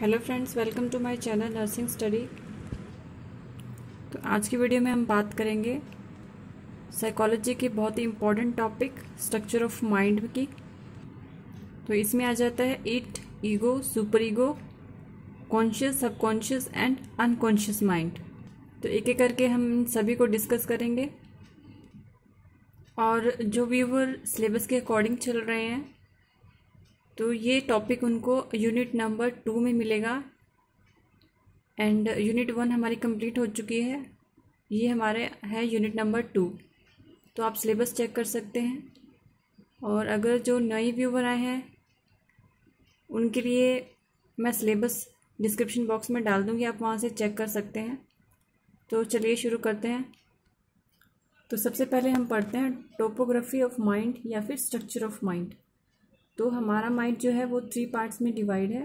hello friends welcome to my channel nursing study तो आज की वीडियो में हम बात करेंगे साइकोलॉजी के बहुत ही important topic structure of mind की तो इसमें आ जाता है id ego super ego conscious subconscious and unconscious mind तो एक एक करके हम सभी को डिस्कस करेंगे और जो व्यूवर सिलेबस के अकॉर्डिंग चल रहे हैं तो ये टॉपिक उनको यूनिट नंबर टू में मिलेगा एंड यूनिट वन हमारी कंप्लीट हो चुकी है ये हमारे है यूनिट नंबर टू तो आप सिलेबस चेक कर सकते हैं और अगर जो नए व्यूवर आए हैं उनके लिए मैं सिलेबस डिस्क्रिप्शन बॉक्स में डाल दूँगी आप वहाँ से चेक कर सकते हैं तो चलिए शुरू करते हैं तो सबसे पहले हम पढ़ते हैं टोपोग्राफी ऑफ माइंड या फिर स्ट्रक्चर ऑफ माइंड तो हमारा माइंड जो है वो थ्री पार्ट्स में डिवाइड है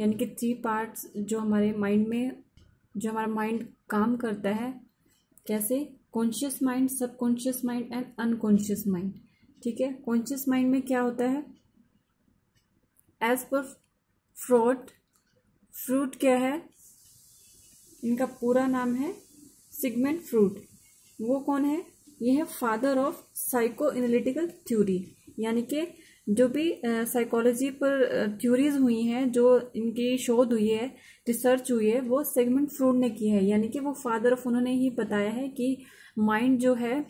यानी कि थ्री पार्ट्स जो हमारे माइंड में जो हमारा माइंड काम करता है कैसे conscious mind subconscious mind and unconscious mind ठीक है कॉन्शियस माइंड में क्या होता है एज पर फ्रॉड फ्रूट क्या है इनका पूरा नाम है सिगमेंट फ्रूट वो कौन है ये है father of psychoanalytical theory यानी कि जो भी साइकोलॉजी पर थ्योरीज हुई हैं जो इनकी शोध हुई है रिसर्च हुई है वो सेगमेंट फ्रूड ने की है यानी कि वो फादर ऑफ उन्होंने ही बताया है कि माइंड जो है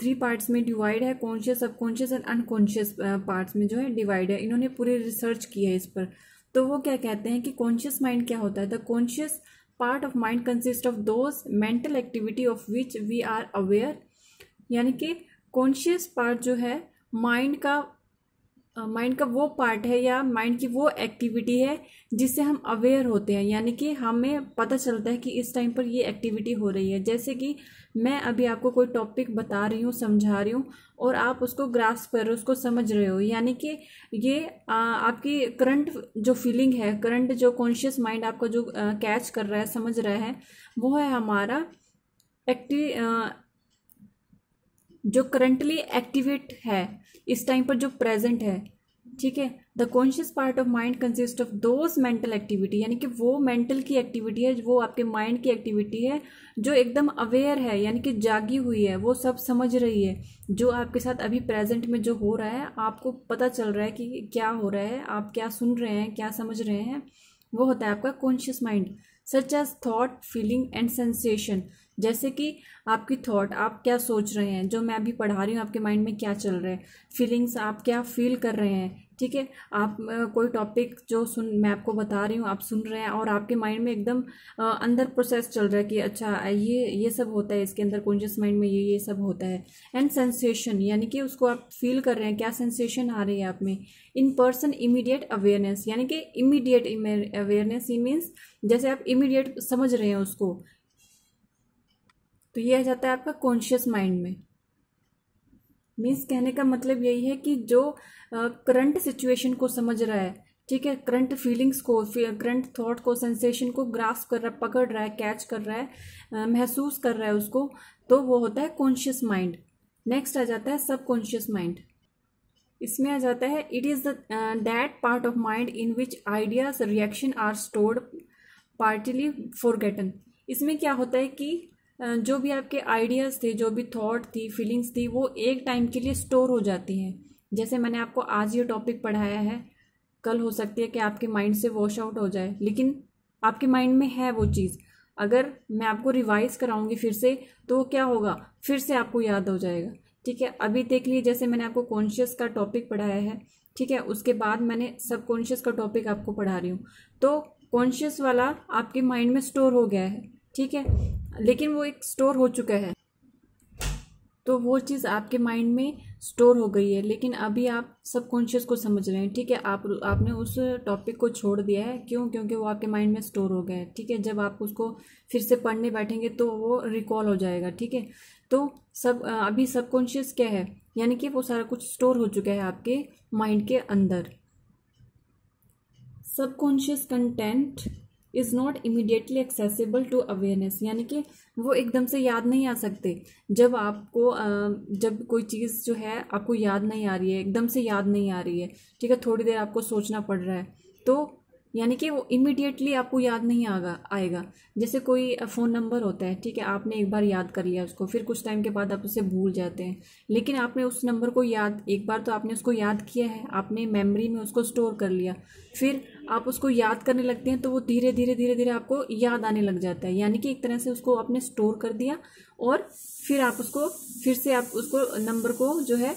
थ्री पार्ट्स में डिवाइड है conscious subconscious and unconscious parts में जो है डिवाइड है इन्होंने पूरी रिसर्च की है इस पर तो वो क्या कहते हैं कि कॉन्शियस माइंड क्या होता है the conscious part of mind consist of those mental activity of which we are aware यानी कि कॉन्शियस पार्ट जो है माइंड का माइंड का वो पार्ट है या माइंड की वो एक्टिविटी है जिससे हम अवेयर होते हैं यानी कि हमें पता चलता है कि इस टाइम पर ये एक्टिविटी हो रही है जैसे कि मैं अभी आपको कोई टॉपिक बता रही हूँ समझा रही हूँ और आप उसको ग्रास कर रहे हो उसको समझ रहे हो यानी कि ये आ, आपकी करंट जो फीलिंग है करंट जो कॉन्शियस माइंड आपका जो कैच कर रहा है समझ रहा है वो है हमारा एक्टिव जो करंटली एक्टिवेट है इस टाइम पर जो प्रेजेंट है ठीक है the conscious part of mind consist of those mental activity यानी कि वो मेंटल की एक्टिविटी है वो आपके माइंड की एक्टिविटी है जो एकदम अवेयर है यानी कि जागी हुई है वो सब समझ रही है जो आपके साथ अभी प्रेजेंट में जो हो रहा है आपको पता चल रहा है कि क्या हो रहा है आप क्या सुन रहे हैं क्या समझ रहे हैं वो होता है आपका conscious mind such as thought feeling and sensation जैसे कि आपकी थॉट आप क्या सोच रहे हैं जो मैं अभी पढ़ा रही हूँ आपके माइंड में क्या चल रहा है फीलिंग्स आप क्या फील कर रहे हैं ठीक है आप कोई टॉपिक जो सुन मैं आपको बता रही हूँ आप सुन रहे हैं और आपके माइंड में एकदम अंदर प्रोसेस चल रहा है कि अच्छा ये ये सब होता है इसके अंदर कॉन्शियस माइंड में ये ये सब होता है एंड सेंसेशन यानी कि उसको आप फील कर रहे हैं क्या सेंसेशन आ रही है आप में इन पर्सन इमीडिएट अवेयरनेस यानी कि इमीडिएट अवेयरनेस ही मीन्स जैसे आप इमीडिएट समझ रहे हैं उसको तो ये आ जाता है आपका कॉन्शियस माइंड में मीन्स कहने का मतलब यही है कि जो करंट सिचुएशन को समझ रहा है ठीक है करंट फीलिंग्स को करंट थॉट को सेंसेशन को ग्रास कर रहा है पकड़ रहा है कैच कर रहा है महसूस कर रहा है उसको तो वो होता है कॉन्शियस माइंड नेक्स्ट आ जाता है सब कॉन्शियस माइंड इसमें आ जाता है it is that part of mind in which ideas reaction are stored partly forgotten इसमें क्या होता है कि जो भी आपके आइडियाज़ थे जो भी थॉट थी फीलिंग्स थी वो एक टाइम के लिए स्टोर हो जाती हैं जैसे मैंने आपको आज ये टॉपिक पढ़ाया है कल हो सकती है कि आपके माइंड से वॉश आउट हो जाए लेकिन आपके माइंड में है वो चीज़ अगर मैं आपको रिवाइज कराऊंगी फिर से तो क्या होगा फिर से आपको याद हो जाएगा ठीक है अभी देख लिए जैसे मैंने आपको कॉन्शियस का टॉपिक पढ़ाया है ठीक है उसके बाद मैंने सब कॉन्शियस का टॉपिक आपको पढ़ा रही हूँ तो कॉन्शियस वाला आपके माइंड में स्टोर हो गया है ठीक है लेकिन वो एक स्टोर हो चुका है तो वो चीज़ आपके माइंड में स्टोर हो गई है लेकिन अभी आप सबकॉन्शियस को समझ रहे हैं ठीक है आप आपने उस टॉपिक को छोड़ दिया है क्यों क्योंकि वो आपके माइंड में स्टोर हो गया है ठीक है जब आप उसको फिर से पढ़ने बैठेंगे तो वो रिकॉल हो जाएगा ठीक है तो सब अभी सबकॉन्शियस क्या है यानी कि वो सारा कुछ स्टोर हो चुका है आपके माइंड के अंदर subconscious content is not immediately accessible to awareness यानी कि वो एकदम से याद नहीं आ सकते जब आपको जब कोई चीज़ जो है आपको याद नहीं आ रही है एकदम से याद नहीं आ रही है ठीक है थोड़ी देर आपको सोचना पड़ रहा है तो यानी कि वो इमिडिएटली आपको याद नहीं आगा आएगा जैसे कोई फ़ोन नंबर होता है ठीक है आपने एक बार याद कर लिया उसको फिर कुछ टाइम के बाद आप उसे भूल जाते हैं लेकिन आपने उस नंबर को याद एक बार तो आपने उसको याद किया है आपने मेमोरी में उसको स्टोर कर लिया फिर आप उसको याद करने लगते हैं तो वो धीरे धीरे धीरे धीरे आपको याद आने लग जाता है यानी कि एक तरह से उसको आपने स्टोर कर दिया और फिर आप उसको फिर से आप उसको नंबर को जो है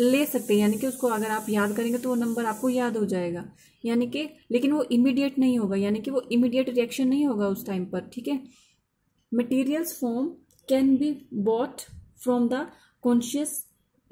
ले सकते हैं यानी कि उसको अगर आप याद करेंगे तो वो नंबर आपको याद हो जाएगा यानी कि लेकिन वो इमीडिएट नहीं होगा यानी कि वो इमीडिएट रिएक्शन नहीं होगा उस टाइम पर ठीक है materials form can be brought from the conscious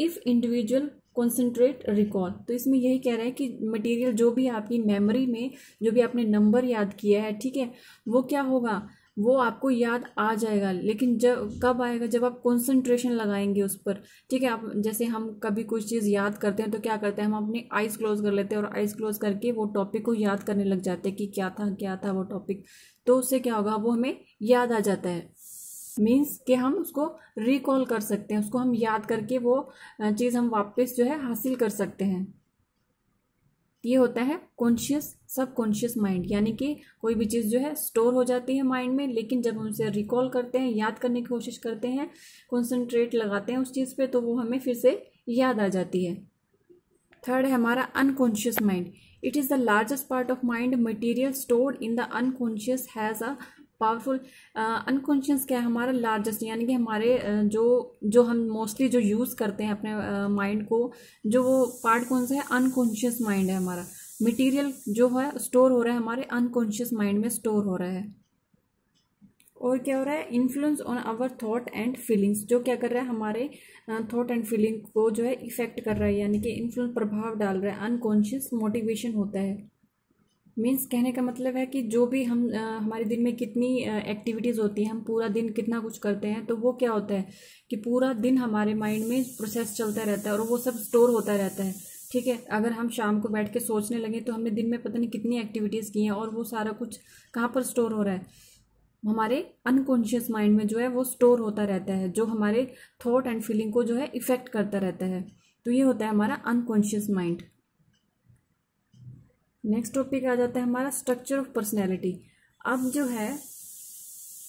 if individual concentrate recall तो इसमें यही कह रहा है कि मटेरियल जो भी आपकी मेमोरी में जो भी आपने नंबर याद किया है ठीक है वो क्या होगा वो आपको याद आ जाएगा लेकिन जब कब आएगा जब आप कंसंट्रेशन लगाएंगे उस पर ठीक है आप जैसे हम कभी कुछ चीज़ याद करते हैं तो क्या करते हैं हम अपने आइज़ क्लोज कर लेते हैं और आइज़ क्लोज करके वो टॉपिक को याद करने लग जाते हैं कि क्या था क्या था वो टॉपिक तो उससे क्या होगा वो हमें याद आ जाता है मीन्स के हम उसको रिकॉल कर सकते हैं उसको हम याद करके वो चीज़ हम वापस जो है हासिल कर सकते हैं ये होता है कॉन्शियस सब कॉन्शियस माइंड यानी कि कोई भी चीज़ जो है स्टोर हो जाती है माइंड में लेकिन जब हम उसे रिकॉल करते हैं याद करने की कोशिश करते हैं कॉन्सेंट्रेट लगाते हैं उस चीज़ पे तो वो हमें फिर से याद आ जाती है थर्ड है हमारा unconscious mind it is the largest part of mind material stored in the unconscious has a powerful unconscious uh, क्या है हमारा लार्जेस्ट यानी कि हमारे uh, जो जो हम मोस्टली जो यूज़ करते हैं अपने माइंड uh, को जो वो पार्ट कौन सा है अनकॉन्शियस माइंड है हमारा मटेरियल जो है स्टोर हो रहा है हमारे अनकॉन्शियस माइंड में स्टोर हो रहा है और क्या हो रहा है influence on our thought and feelings जो क्या कर रहा है हमारे थॉट एंड फीलिंग को जो है इफेक्ट कर रहा है यानी कि इन्फ्लुएंस प्रभाव डाल रहा है अनकॉन्शियस मोटिवेशन होता है मीन्स कहने का मतलब है कि जो भी हम आ, हमारे दिन में कितनी एक्टिविटीज़ होती हैं हम पूरा दिन कितना कुछ करते हैं तो वो क्या होता है कि पूरा दिन हमारे माइंड में प्रोसेस चलता रहता है और वो सब स्टोर होता रहता है ठीक है अगर हम शाम को बैठ के सोचने लगे तो हमने दिन में पता नहीं कितनी एक्टिविटीज़ की हैं और वो सारा कुछ कहाँ पर स्टोर हो रहा है हमारे अनकॉन्शियस माइंड में जो है वो स्टोर होता रहता है जो हमारे थॉट एंड फीलिंग को जो है इफ़ेक्ट करता रहता है तो ये होता है हमारा अनकॉन्शियस माइंड नेक्स्ट टॉपिक आ जाता है हमारा स्ट्रक्चर ऑफ पर्सनैलिटी अब जो है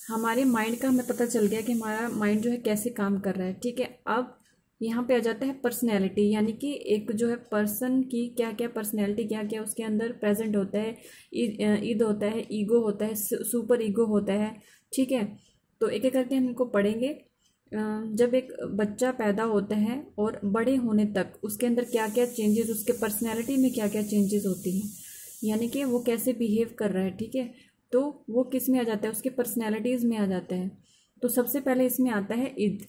हमारे माइंड का हमें पता चल गया कि हमारा माइंड जो है कैसे काम कर रहा है ठीक है अब यहाँ पे आ जाता है पर्सनैलिटी यानी कि एक जो है पर्सन की क्या क्या पर्सनैलिटी क्या क्या उसके अंदर प्रेजेंट होता है ईद होता है ईगो होता है सुपर ईगो होता है ठीक है तो एक एक करके हम इनको पढ़ेंगे जब एक बच्चा पैदा होता है और बड़े होने तक उसके अंदर क्या क्या चेंजेस उसके पर्सनैलिटी में क्या क्या चेंजेस होती हैं यानी कि वो कैसे बिहेव कर रहा है ठीक है तो वो किस में आ जाता है उसके पर्सनैलिटीज़ में आ जाता है तो सबसे पहले इसमें आता है ईद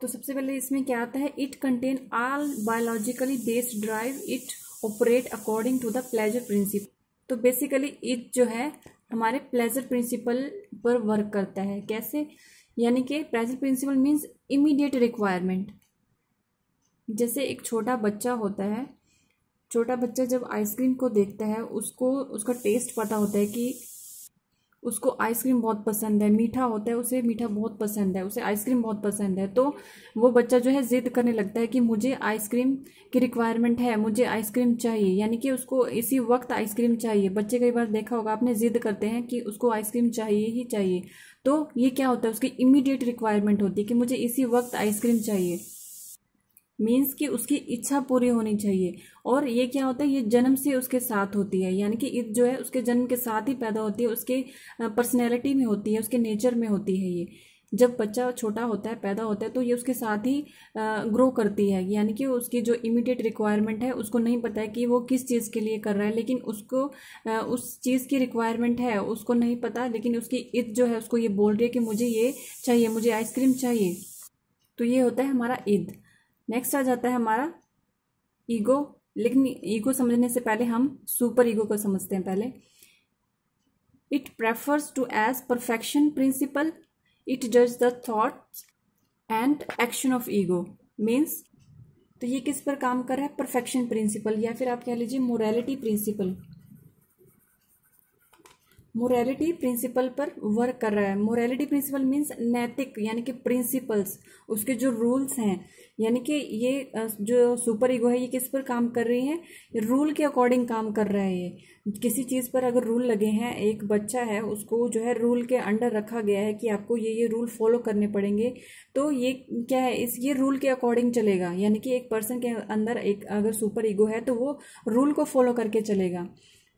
तो सबसे पहले इसमें क्या आता है it contain all biologically based drive it operate according to the pleasure principle तो बेसिकली इट जो है हमारे प्लेजर प्रिंसिपल पर वर्क करता है कैसे यानी कि pleasure principle means immediate requirement जैसे एक छोटा बच्चा होता है छोटा बच्चा जब आइसक्रीम को देखता है उसको उसका टेस्ट पता होता है कि उसको आइसक्रीम बहुत पसंद है मीठा होता है उसे मीठा बहुत पसंद है उसे आइसक्रीम बहुत पसंद है तो वो बच्चा जो है ज़िद करने लगता है कि मुझे आइसक्रीम की रिक्वायरमेंट है मुझे आइसक्रीम चाहिए यानी कि उसको इसी वक्त आइसक्रीम चाहिए बच्चे कई बार देखा होगा आपने ज़िद करते हैं कि उसको आइसक्रीम चाहिए ही चाहिए तो ये क्या होता है उसकी इमीडिएट रिक्वायरमेंट होती है कि मुझे इसी वक्त आइसक्रीम चाहिए मीन्स कि उसकी इच्छा पूरी होनी चाहिए और ये क्या होता है ये जन्म से उसके साथ होती है यानी कि ईद जो है उसके जन्म के साथ ही पैदा होती है उसके पर्सनैलिटी में होती है उसके नेचर में होती है ये जब बच्चा छोटा होता है पैदा होता है तो ये उसके साथ ही ग्रो करती है यानी कि उसकी जो इमीडिएट रिक्वायरमेंट है उसको नहीं पता है कि वो किस चीज़ के लिए कर रहा है लेकिन उसको उस चीज़ की रिक्वायरमेंट है उसको नहीं पता लेकिन उसकी इत जो है उसको ये बोल रही है कि मुझे ये चाहिए मुझे आइसक्रीम चाहिए तो ये होता है हमारा ईद नेक्स्ट आ जाता है हमारा ईगो लेकिन ईगो समझने से पहले हम सुपर ईगो को समझते हैं पहले it prefers to as perfection principle it जज the thoughts and action of ego means तो ये किस पर काम कर रहा है परफेक्शन प्रिंसिपल या फिर आप कह लीजिए मोरालिटी प्रिंसिपल मोरालिटी प्रिंसिपल पर वर्क कर रहा है मोरालिटी प्रिंसिपल मीन्स नैतिक यानी कि प्रिंसिपल्स उसके जो रूल्स हैं यानी कि ये जो सुपर ईगो है ये किस पर काम कर रही है रूल के अकॉर्डिंग काम कर रहा है ये किसी चीज़ पर अगर रूल लगे हैं एक बच्चा है उसको जो है रूल के अंडर रखा गया है कि आपको ये ये रूल फॉलो करने पड़ेंगे तो ये क्या है इस ये रूल के अकॉर्डिंग चलेगा यानी कि एक पर्सन के अंदर एक अगर सुपर ईगो है तो वो रूल को फॉलो करके चलेगा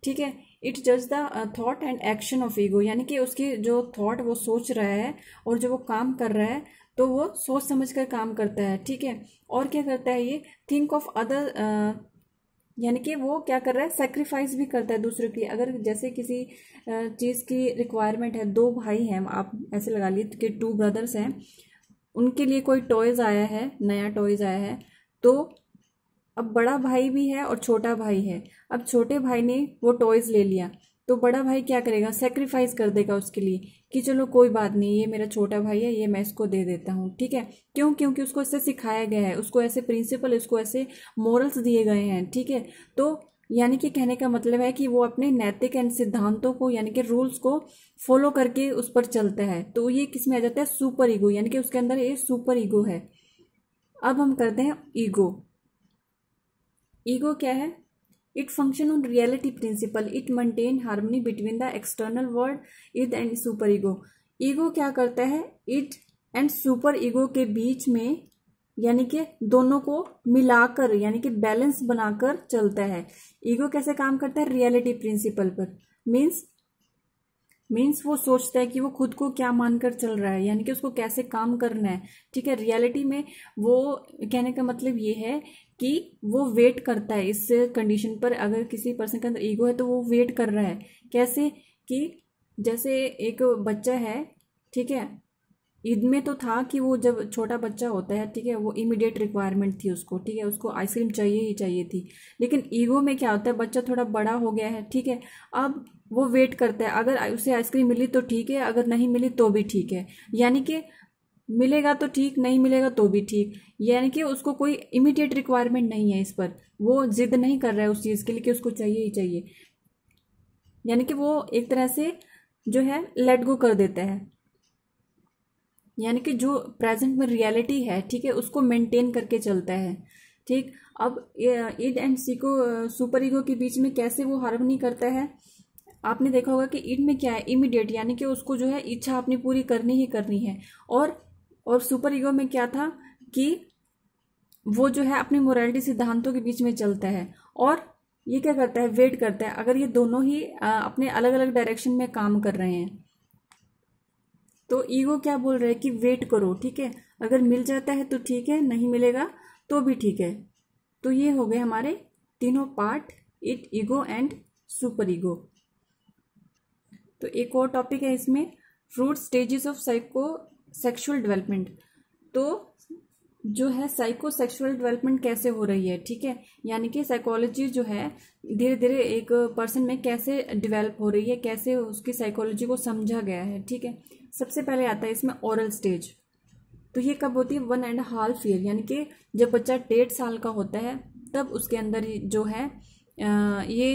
ठीक है इट जज the thought and action of ego यानी कि उसकी जो थॉट वो सोच रहा है और जो वो काम कर रहा है तो वो सोच समझ कर काम करता है ठीक है और क्या करता है ये थिंक ऑफ अदर यानी कि वो क्या कर रहा है सेक्रीफाइस भी करता है दूसरों की अगर जैसे किसी uh, चीज़ की रिक्वायरमेंट है दो भाई हैं आप ऐसे लगा लिए कि टू ब्रदर्स हैं उनके लिए कोई टॉयज़ आया है नया टॉयज़ आया है तो अब बड़ा भाई भी है और छोटा भाई है अब छोटे भाई ने वो टॉयज़ ले लिया तो बड़ा भाई क्या करेगा सेक्रीफाइस कर देगा उसके लिए कि चलो कोई बात नहीं ये मेरा छोटा भाई है ये मैं इसको दे देता हूँ ठीक है क्यों क्योंकि उसको ऐसे सिखाया गया है उसको ऐसे प्रिंसिपल उसको ऐसे मॉरल्स दिए गए हैं ठीक है तो यानी कि कहने का मतलब है कि वो अपने नैतिक एंड सिद्धांतों को यानी कि रूल्स को फॉलो करके उस पर चलता है तो ये किस में आ जाता है सुपर ईगो यानी कि उसके अंदर ये सुपर ईगो है अब हम करते हैं ईगो ईगो क्या है it function on reality principle it maintain harmony between the external world id and super ego ego क्या करता है इट एंड सुपर ईगो के बीच में यानी कि दोनों को मिलाकर यानी कि बैलेंस बनाकर चलता है ईगो कैसे काम करता है रियलिटी प्रिंसिपल पर मीन्स मीन्स वो सोचता है कि वो खुद को क्या मानकर चल रहा है यानी कि उसको कैसे काम करना है ठीक है रियलिटी में वो कहने का मतलब ये है कि वो वेट करता है इस कंडीशन पर अगर किसी पर्सन का ईगो है तो वो वेट कर रहा है कैसे कि जैसे एक बच्चा है ठीक है ईद में तो था कि वो जब छोटा बच्चा होता है ठीक है वो इमीडिएट रिक्वायरमेंट थी उसको ठीक है उसको आइसक्रीम चाहिए ही चाहिए थी लेकिन ईगो में क्या होता है बच्चा थोड़ा बड़ा हो गया है ठीक है अब वो वेट करता है अगर उसे आइसक्रीम मिली तो ठीक है अगर नहीं मिली तो भी ठीक है यानी कि मिलेगा तो ठीक नहीं मिलेगा तो भी ठीक यानी कि उसको कोई इमीडिएट रिक्वायरमेंट नहीं है इस पर वो जिद नहीं कर रहा है उस चीज़ के लिए कि उसको चाहिए ही चाहिए यानी कि वो एक तरह से जो है लेट गो कर देता है यानी कि जो प्रेजेंट में रियलिटी है ठीक है उसको मेंटेन करके चलता है ठीक अब ईड एंड को सुपर ईगो के बीच में कैसे वो नहीं करता है आपने देखा होगा कि इड में क्या है इमिडिएट यानी कि उसको जो है इच्छा अपनी पूरी करनी ही करनी है और और सुपर ईगो में क्या था कि वो जो है अपने मोरालिटी सिद्धांतों के बीच में चलता है और ये क्या करता है वेट करता है अगर ये दोनों ही अपने अलग अलग डायरेक्शन में काम कर रहे हैं तो ईगो क्या बोल रहा है कि वेट करो ठीक है अगर मिल जाता है तो ठीक है नहीं मिलेगा तो भी ठीक है तो ये हो गए हमारे तीनों part id ego and super ego तो एक और टॉपिक है इसमें fruit stages of psychosexual development तो जो है साइकोसेक्सुअल डेवलपमेंट कैसे हो रही है ठीक है यानी कि साइकोलॉजी जो है धीरे धीरे एक पर्सन में कैसे डेवलप हो रही है कैसे उसकी साइकोलॉजी को समझा गया है ठीक है सबसे पहले आता है इसमें ओरल स्टेज तो ये कब होती है वन एंड हाफ ईयर यानी कि जब बच्चा डेढ़ साल का होता है तब उसके अंदर जो है ये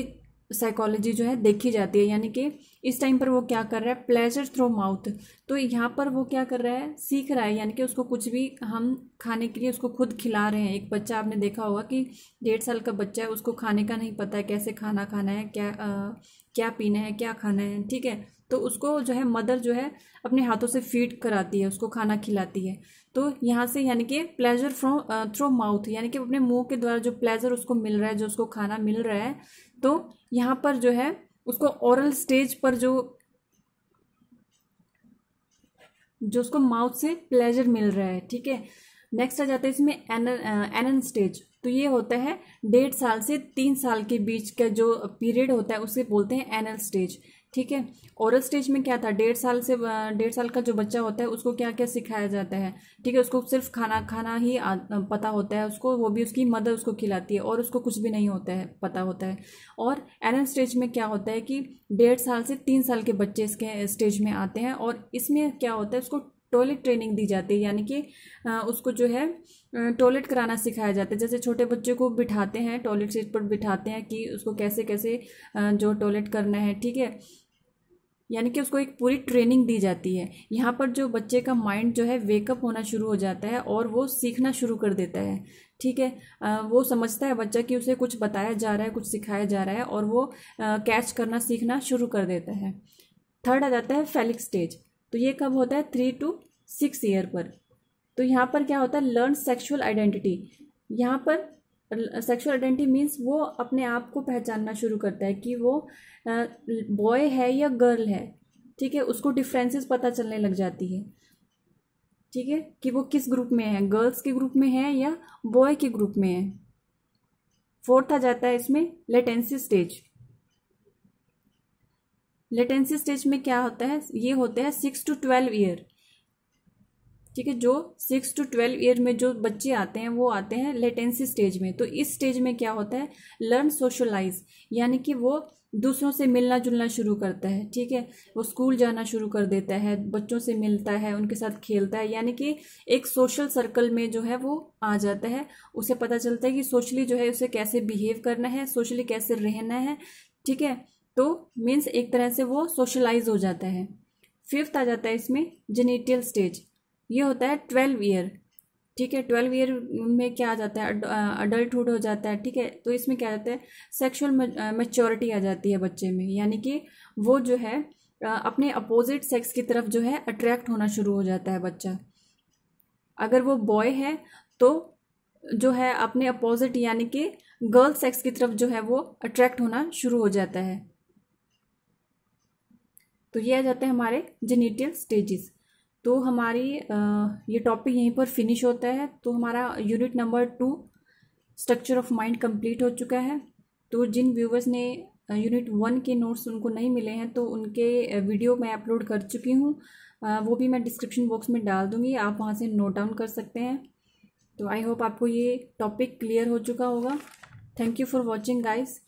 साइकोलॉजी जो है देखी जाती है यानी कि इस टाइम पर वो क्या कर रहा है प्लेजर थ्रो माउथ तो यहाँ पर वो क्या कर रहा है सीख रहा है यानी कि उसको कुछ भी हम खाने के लिए उसको खुद खिला रहे हैं एक बच्चा आपने देखा होगा कि डेढ़ साल का बच्चा है उसको खाने का नहीं पता है कैसे खाना खाना है क्या आ, क्या पीना है क्या खाना है ठीक है तो उसको जो है मदर जो है अपने हाथों से फीड कराती है उसको खाना खिलाती है तो यहाँ से यानी कि प्लेजर फ्रो थ्रो माउथ यानी कि अपने मुंह के द्वारा जो प्लेजर उसको मिल रहा है जो उसको खाना मिल रहा है तो यहाँ पर जो है उसको ओरल स्टेज पर जो जो उसको माउथ से प्लेजर मिल रहा है ठीक है नेक्स्ट आ जाता है इसमें एन स्टेज तो ये होता है डेढ़ साल से तीन साल के बीच का जो पीरियड होता है उसे बोलते हैं एनल स्टेज ठीक है ओरल स्टेज में क्या था डेढ़ साल से डेढ़ साल का जो बच्चा होता है उसको क्या क्या सिखाया जाता है ठीक है उसको सिर्फ खाना खाना ही आ, पता होता है उसको वो भी उसकी मदर उसको खिलाती है और उसको कुछ भी नहीं होता है पता होता है और एनल स्टेज में क्या होता है कि डेढ़ साल से तीन साल के बच्चे इसके स्टेज में आते हैं और इसमें क्या होता है उसको टॉयलेट ट्रेनिंग दी जाती है यानी कि उसको जो है टॉयलेट कराना सिखाया जाता है जैसे छोटे बच्चे को बिठाते हैं टॉयलेट सीट पर बिठाते हैं कि उसको कैसे कैसे जो टॉयलेट करना है ठीक है यानी कि उसको एक पूरी ट्रेनिंग दी जाती है यहाँ पर जो बच्चे का माइंड जो है वेकअप होना शुरू हो जाता है और वो सीखना शुरू कर देता है ठीक है वो समझता है बच्चा कि उसे कुछ बताया जा रहा है कुछ सिखाया जा रहा है और वो कैच करना सीखना शुरू कर देता है थर्ड आ जाता है फेलिक स्टेज तो ये कब होता है थ्री टू सिक्स ईयर पर तो यहाँ पर क्या होता है लर्न सेक्शुअल आइडेंटिटी यहाँ पर सेक्सुअल आइडेंटिटी मीन्स वो अपने आप को पहचानना शुरू करता है कि वो बॉय है या गर्ल है ठीक है उसको डिफरेंसेस पता चलने लग जाती है ठीक है कि वो किस ग्रुप में है गर्ल्स के ग्रुप में है या बॉय के ग्रुप में है फोर्थ आ जाता है इसमें लेटेंसी स्टेज लेटेंसी स्टेज में क्या होता है ये होता है सिक्स टू ट्वेल्व ईयर ठीक है जो सिक्स टू ट्वेल्व ईयर में जो बच्चे आते हैं वो आते हैं लेटेंसी स्टेज में तो इस स्टेज में क्या होता है लर्न सोशलाइज यानी कि वो दूसरों से मिलना जुलना शुरू करता है ठीक है वो स्कूल जाना शुरू कर देता है बच्चों से मिलता है उनके साथ खेलता है यानी कि एक सोशल सर्कल में जो है वो आ जाता है उसे पता चलता है कि सोशली जो है उसे कैसे बिहेव करना है सोशली कैसे रहना है ठीक है तो मीन्स एक तरह से वो सोशलाइज हो जाता है फिफ्थ आ जाता है इसमें जेनेटियल स्टेज ये होता है ट्वेल्व ईयर ठीक है ट्वेल्व ईयर में क्या आ जाता है अडल्टुड हो जाता है ठीक है तो इसमें क्या जाता है सेक्शुअल मेच्योरिटी आ जाती है बच्चे में यानी कि वो जो है अपने अपोजिट सेक्स की तरफ जो है अट्रैक्ट होना शुरू हो जाता है बच्चा अगर वो बॉय है तो जो है अपने अपोजिट यानी कि गर्ल सेक्स की तरफ जो है वो अट्रैक्ट होना शुरू हो जाता है तो ये आ जाते हैं हमारे जेनेटियल स्टेजेस तो हमारी ये टॉपिक यहीं पर फिनिश होता है तो हमारा unit number two structure of mind complete हो चुका है तो जिन व्यूवर्स ने यूनिट वन के नोट्स उनको नहीं मिले हैं तो उनके वीडियो मैं अपलोड कर चुकी हूँ वो भी मैं डिस्क्रिप्शन बॉक्स में डाल दूँगी आप वहाँ से नोट डाउन कर सकते हैं तो आई होप आपको ये टॉपिक क्लियर हो चुका होगा thank you for watching guys